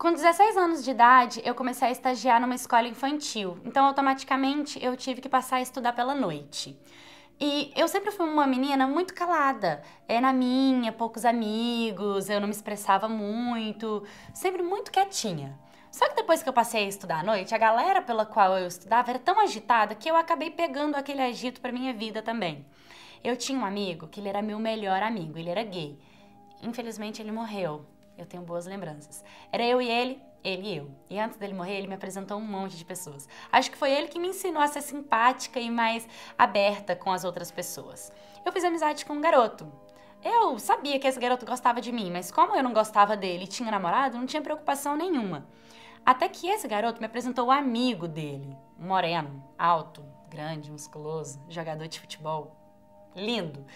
Com 16 anos de idade, eu comecei a estagiar numa escola infantil, então automaticamente eu tive que passar a estudar pela noite. E eu sempre fui uma menina muito calada, é na minha, poucos amigos, eu não me expressava muito, sempre muito quietinha. Só que depois que eu passei a estudar à noite, a galera pela qual eu estudava era tão agitada que eu acabei pegando aquele agito para minha vida também. Eu tinha um amigo que ele era meu melhor amigo, ele era gay. Infelizmente ele morreu eu tenho boas lembranças. Era eu e ele, ele e eu. E antes dele morrer, ele me apresentou um monte de pessoas. Acho que foi ele que me ensinou a ser simpática e mais aberta com as outras pessoas. Eu fiz amizade com um garoto. Eu sabia que esse garoto gostava de mim, mas como eu não gostava dele e tinha namorado, não tinha preocupação nenhuma. Até que esse garoto me apresentou o amigo dele, um moreno, alto, grande, musculoso, jogador de futebol. Lindo.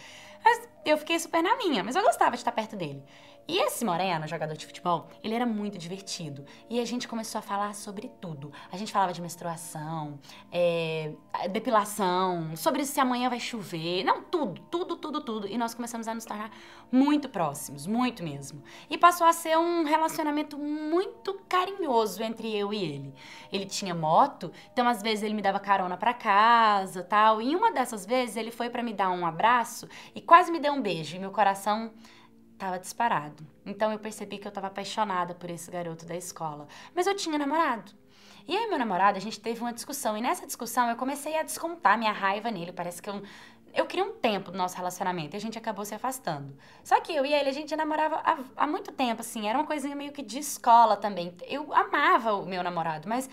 Mas eu fiquei super na minha, mas eu gostava de estar perto dele. E esse Moreno, jogador de futebol, ele era muito divertido. E a gente começou a falar sobre tudo. A gente falava de menstruação, é, depilação, sobre se amanhã vai chover. Não, tudo, tudo, tudo, tudo. E nós começamos a nos tornar muito próximos, muito mesmo. E passou a ser um relacionamento muito carinhoso entre eu e ele. Ele tinha moto, então às vezes ele me dava carona para casa tal. E uma dessas vezes ele foi para me dar um abraço e quase me deu um beijo. E meu coração tava disparado. Então eu percebi que eu estava apaixonada por esse garoto da escola. Mas eu tinha namorado. E aí, meu namorado, a gente teve uma discussão. E nessa discussão, eu comecei a descontar minha raiva nele. Parece que eu, eu queria um tempo do nosso relacionamento. E a gente acabou se afastando. Só que eu e ele, a gente namorava há, há muito tempo, assim. Era uma coisinha meio que de escola também. Eu amava o meu namorado, mas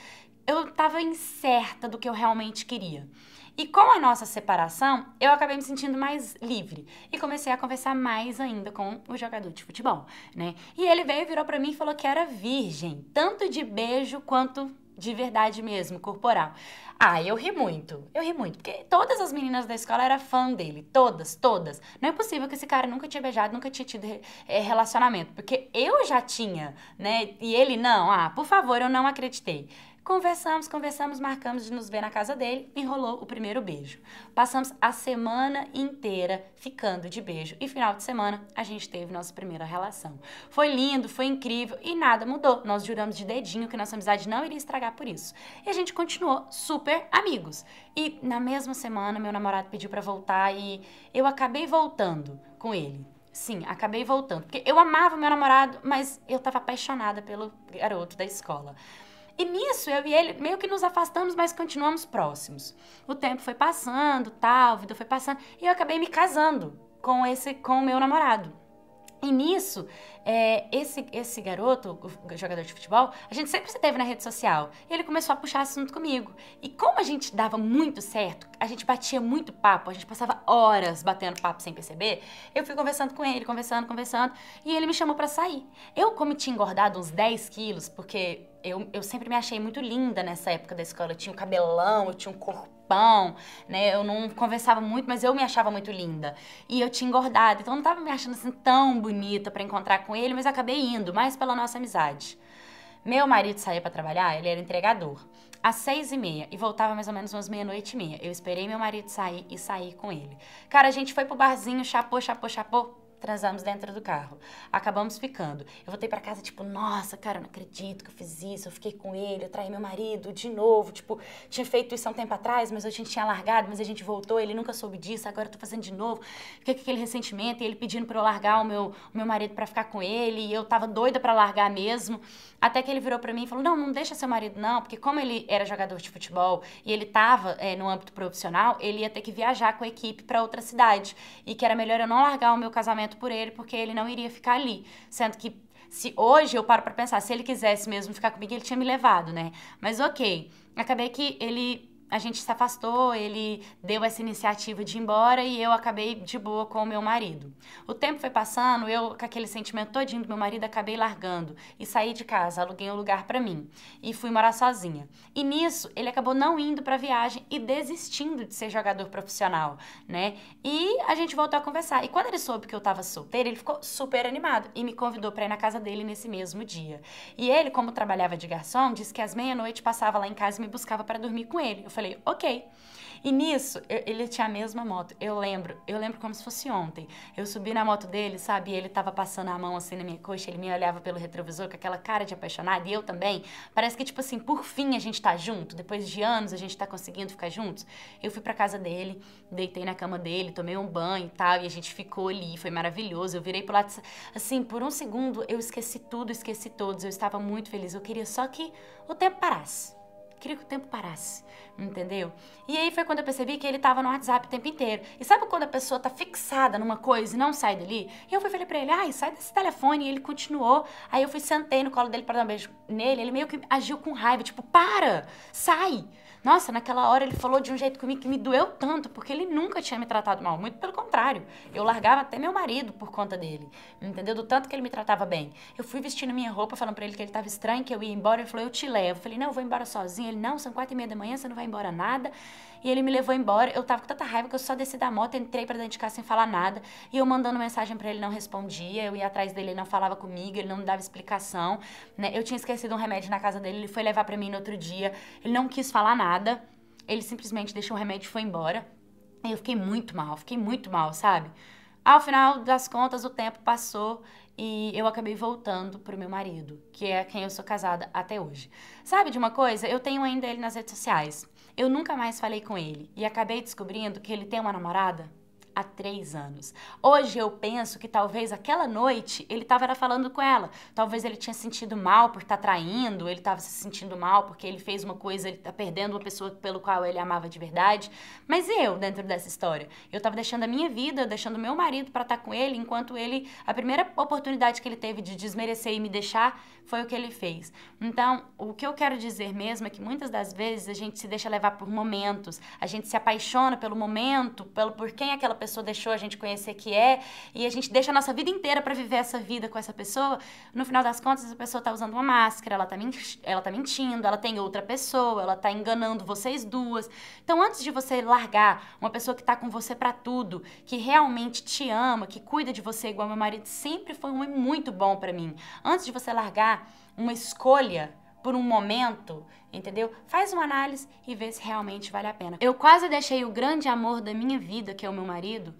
eu estava incerta do que eu realmente queria. E com a nossa separação, eu acabei me sentindo mais livre e comecei a conversar mais ainda com o jogador de futebol, né? E ele veio, virou para mim e falou que era virgem, tanto de beijo quanto de verdade mesmo, corporal. Ah, eu ri muito, eu ri muito, porque todas as meninas da escola eram fã dele, todas, todas. Não é possível que esse cara nunca tinha beijado, nunca tinha tido é, relacionamento, porque eu já tinha, né? E ele não, ah, por favor, eu não acreditei. Conversamos, conversamos, marcamos de nos ver na casa dele, enrolou o primeiro beijo. Passamos a semana inteira ficando de beijo e final de semana a gente teve nossa primeira relação. Foi lindo, foi incrível e nada mudou. Nós juramos de dedinho que nossa amizade não iria estragar por isso. E a gente continuou super amigos. E na mesma semana meu namorado pediu para voltar e eu acabei voltando com ele. Sim, acabei voltando. Porque eu amava meu namorado, mas eu tava apaixonada pelo garoto da escola. E nisso, eu e ele meio que nos afastamos, mas continuamos próximos. O tempo foi passando, tal, a vida foi passando, e eu acabei me casando com esse com o meu namorado. E nisso, é, esse, esse garoto, jogador de futebol, a gente sempre se teve na rede social. ele começou a puxar assunto comigo. E como a gente dava muito certo, a gente batia muito papo, a gente passava horas batendo papo sem perceber, eu fui conversando com ele, conversando, conversando, e ele me chamou para sair. Eu, como tinha engordado uns 10 quilos, porque eu, eu sempre me achei muito linda nessa época da escola, eu tinha um cabelão, eu tinha um corpo tempão, né? Eu não conversava muito, mas eu me achava muito linda. E eu tinha engordado, então eu não tava me achando assim tão bonita para encontrar com ele, mas acabei indo, mais pela nossa amizade. Meu marido saía para trabalhar, ele era entregador, às seis e meia e voltava mais ou menos umas meia-noite e meia. Eu esperei meu marido sair e saí com ele. Cara, a gente foi pro barzinho, chapô, chapô, chapô, transamos dentro do carro. Acabamos ficando. Eu voltei para casa, tipo, nossa, cara, eu não acredito que eu fiz isso, eu fiquei com ele, eu traí meu marido de novo. Tipo, tinha feito isso há um tempo atrás, mas a gente tinha largado, mas a gente voltou, ele nunca soube disso, agora eu tô fazendo de novo. Fiquei com aquele ressentimento e ele pedindo pra eu largar o meu, o meu marido para ficar com ele, e eu tava doida para largar mesmo. Até que ele virou para mim e falou: não, não deixa seu marido não, porque como ele era jogador de futebol e ele tava é, no âmbito profissional, ele ia ter que viajar com a equipe para outra cidade e que era melhor eu não largar o meu casamento sentimento por ele, porque ele não iria ficar ali. Sendo que se hoje eu paro para pensar, se ele quisesse mesmo ficar comigo, ele tinha me levado, né? Mas ok, acabei que ele a gente se afastou, ele deu essa iniciativa de ir embora e eu acabei de boa com o meu marido. O tempo foi passando, eu com aquele sentimento todinho do meu marido acabei largando e saí de casa, aluguei um lugar para mim e fui morar sozinha. E nisso ele acabou não indo para viagem e desistindo de ser jogador profissional, né? E a gente voltou a conversar. E quando ele soube que eu tava solteira, ele ficou super animado e me convidou para ir na casa dele nesse mesmo dia. E ele, como trabalhava de garçom, disse que às meia-noite passava lá em casa e me buscava para dormir com ele. Eu falei, falei, ok. E nisso, eu, ele tinha a mesma moto. Eu lembro, eu lembro como se fosse ontem. Eu subi na moto dele, sabe? Ele tava passando a mão assim na minha coxa, ele me olhava pelo retrovisor com aquela cara de apaixonado e eu também. Parece que, tipo assim, por fim a gente tá junto. Depois de anos a gente tá conseguindo ficar juntos. Eu fui pra casa dele, deitei na cama dele, tomei um banho e tal, e a gente ficou ali, foi maravilhoso. Eu virei pro lado, assim, por um segundo eu esqueci tudo, esqueci todos. Eu estava muito feliz. Eu queria só que o tempo parasse queria que o tempo parasse, entendeu? E aí foi quando eu percebi que ele tava no WhatsApp o tempo inteiro. E sabe quando a pessoa tá fixada numa coisa e não sai dali? E eu fui falei pra ele, ai, sai desse telefone. E ele continuou. Aí eu fui, sentei no colo dele pra dar um beijo nele. Ele meio que agiu com raiva, tipo, para, sai. Nossa, naquela hora ele falou de um jeito comigo que me doeu tanto, porque ele nunca tinha me tratado mal. Muito pelo contrário. Eu largava até meu marido por conta dele. Entendeu? Do tanto que ele me tratava bem. Eu fui vestindo minha roupa, falando pra ele que ele tava estranho, que eu ia embora. Ele falou, eu te levo. Eu falei, não, eu vou embora sozinho. Ele, não, são quatro e meia da manhã, você não vai embora nada. E ele me levou embora. Eu tava com tanta raiva que eu só desci da moto, entrei para dentro de casa sem falar nada. E eu mandando mensagem para ele, não respondia. Eu ia atrás dele, ele não falava comigo, ele não me dava explicação. Né? Eu tinha esquecido um remédio na casa dele, ele foi levar para mim no outro dia. Ele não quis falar nada. Ele simplesmente deixou o remédio e foi embora. E eu fiquei muito mal, fiquei muito mal, sabe? Ao final das contas, o tempo passou e eu acabei voltando pro meu marido, que é quem eu sou casada até hoje. Sabe de uma coisa? Eu tenho ainda ele nas redes sociais. Eu nunca mais falei com ele e acabei descobrindo que ele tem uma namorada há três anos. Hoje eu penso que talvez aquela noite ele estava falando com ela. Talvez ele tinha sentido mal por estar tá traindo, ele estava se sentindo mal porque ele fez uma coisa, ele está perdendo uma pessoa pelo qual ele amava de verdade. Mas eu, dentro dessa história, eu estava deixando a minha vida, deixando meu marido para estar tá com ele, enquanto ele, a primeira oportunidade que ele teve de desmerecer e me deixar foi o que ele fez. Então, o que eu quero dizer mesmo é que muitas das vezes a gente se deixa levar por momentos, a gente se apaixona pelo momento, pelo por quem aquela pessoa deixou a gente conhecer que é, e a gente deixa a nossa vida inteira para viver essa vida com essa pessoa, no final das contas, essa pessoa tá usando uma máscara, ela tá, ela tá mentindo, ela tem outra pessoa, ela tá enganando vocês duas. Então, antes de você largar uma pessoa que tá com você para tudo, que realmente te ama, que cuida de você igual meu marido sempre foi um muito bom para mim. Antes de você largar uma escolha por um momento, entendeu? Faz uma análise e vê se realmente vale a pena. Eu quase deixei o grande amor da minha vida, que é o meu marido,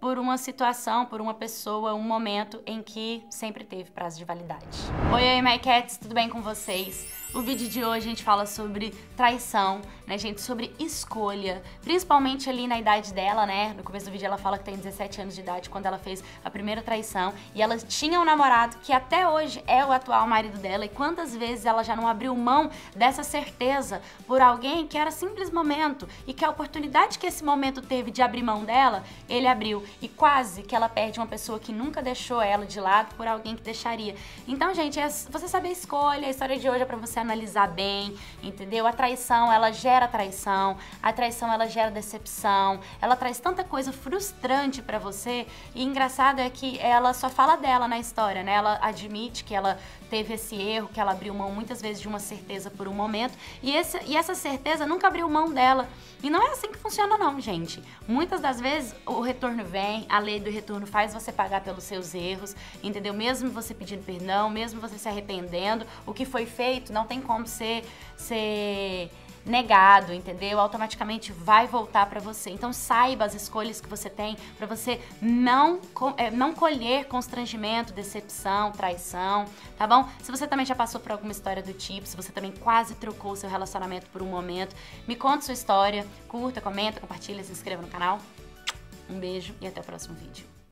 por uma situação, por uma pessoa, um momento em que sempre teve prazo de validade. Oi, oi, my cats, tudo bem com vocês? O vídeo de hoje a gente fala sobre traição, né, gente? Sobre escolha, principalmente ali na idade dela, né? No começo do vídeo ela fala que tem 17 anos de idade quando ela fez a primeira traição e ela tinha um namorado que até hoje é o atual marido dela e quantas vezes ela já não abriu mão dessa certeza por alguém que era simples momento e que a oportunidade que esse momento teve de abrir mão dela, ele abriu e quase que ela perde uma pessoa que nunca deixou ela de lado por alguém que deixaria. Então, gente, é, você sabe a escolha, a história de hoje é pra você analisar bem, entendeu? A traição, ela gera traição, a traição, ela gera decepção, ela traz tanta coisa frustrante para você. E engraçado é que ela só fala dela na história, né? Ela admite que ela teve esse erro, que ela abriu mão muitas vezes de uma certeza por um momento, e, esse, e essa certeza nunca abriu mão dela. E não é assim que funciona, não, gente. Muitas das vezes o retorno vem, a lei do retorno faz você pagar pelos seus erros, entendeu? Mesmo você pedindo perdão, mesmo você se arrependendo, o que foi feito não tem como ser, ser negado, entendeu? Automaticamente vai voltar para você. Então saiba as escolhas que você tem para você não é, não colher constrangimento, decepção, traição, tá bom? Se você também já passou por alguma história do tipo, se você também quase trocou seu relacionamento por um momento, me conta sua história, curta, comenta, compartilha, se inscreva no canal. Um beijo e até o próximo vídeo.